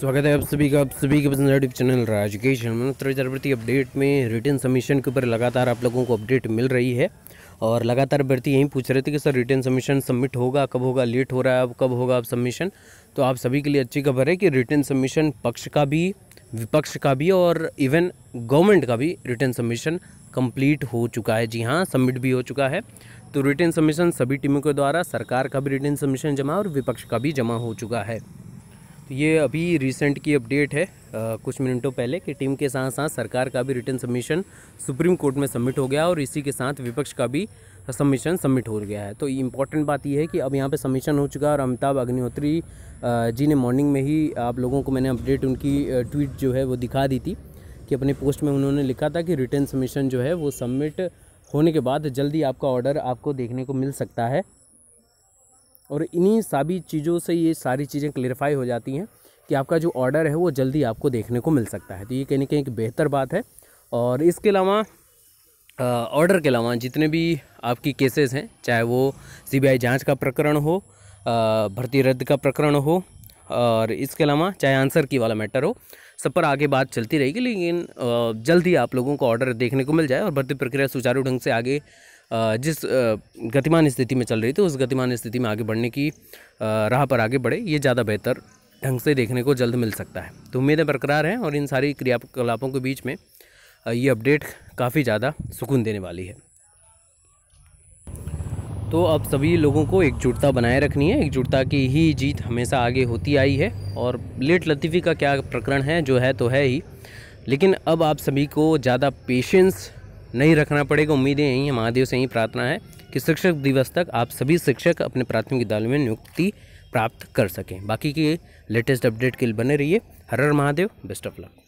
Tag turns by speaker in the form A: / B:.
A: स्वागत है आप सभी का आप सभी के पसंद यूट्यूब चैनल राजकेशन मनोत्रवर्ती अपडेट में रिटर्न सबमिशन के ऊपर लगातार आप लोगों को अपडेट मिल रही है और लगातार भर्ती यहीं पूछ रहे थे कि सर रिटर्न सबमिशन सबमिट होगा कब होगा लेट हो रहा है अब कब होगा अब सबमिशन तो आप सभी के लिए अच्छी खबर है कि रिटर्न सबमिशन पक्ष का भी विपक्ष का भी और इवन गवर्नमेंट का भी रिटर्न सबमिशन कंप्लीट हो चुका है जी हाँ सबमिट भी हो चुका है तो रिटर्न सबमिशन सभी टीमों के द्वारा सरकार का भी रिटर्न सबमिशन जमा और विपक्ष का भी जमा हो चुका है तो ये अभी रिसेंट की अपडेट है आ, कुछ मिनटों पहले कि टीम के साथ साथ सरकार का भी रिटर्न सबमिशन सुप्रीम कोर्ट में सबमिट हो गया और इसी के साथ विपक्ष का भी सबमिशन सबमिट हो गया है तो इम्पॉर्टेंट बात यह है कि अब यहाँ पे सबमिशन हो चुका है और अमिताभ अग्निहोत्री जी ने मॉर्निंग में ही आप लोगों को मैंने अपडेट उनकी ट्वीट जो है वो दिखा दी थी कि अपने पोस्ट में उन्होंने लिखा था कि रिटर्न सबमिशन जो है वो सबमिट होने के बाद जल्दी आपका ऑर्डर आपको देखने को मिल सकता है और इन्हीं सभी चीज़ों से ये सारी चीज़ें क्लियरफाई हो जाती हैं कि आपका जो ऑर्डर है वो जल्दी आपको देखने को मिल सकता है तो ये कहीं ना कहीं एक बेहतर बात है और इसके अलावा ऑर्डर के अलावा जितने भी आपकी केसेस हैं चाहे वो सीबीआई जांच का प्रकरण हो भर्ती रद्द का प्रकरण हो और इसके अलावा चाहे आंसर की वाला मैटर हो सब पर आगे बात चलती रहेगी लेकिन जल्दी आप लोगों को ऑर्डर देखने को मिल जाए और भर्ती प्रक्रिया सुचारू ढंग से आगे जिस गतिमान स्थिति में चल रही थी उस गतिमान स्थिति में आगे बढ़ने की राह पर आगे बढ़े ये ज़्यादा बेहतर ढंग से देखने को जल्द मिल सकता है तो उम्मीदें बरकरार हैं और इन सारी क्रियाकलापों के बीच में ये अपडेट काफ़ी ज़्यादा सुकून देने वाली है तो अब सभी लोगों को एकजुटता बनाए रखनी है एकजुटता की ही जीत हमेशा आगे होती आई है और लेट लतीफ़ी का क्या प्रकरण है जो है तो है ही लेकिन अब आप सभी को ज़्यादा पेशेंस नहीं रखना पड़ेगा उम्मीदें यहीं महादेव से यही प्रार्थना है कि शिक्षक दिवस तक आप सभी शिक्षक अपने प्राथमिक विद्यालय में नियुक्ति प्राप्त कर सकें बाकी की लेटेस्ट अपडेट के लिए बने रहिए हर हर महादेव बेस्ट ऑफ लक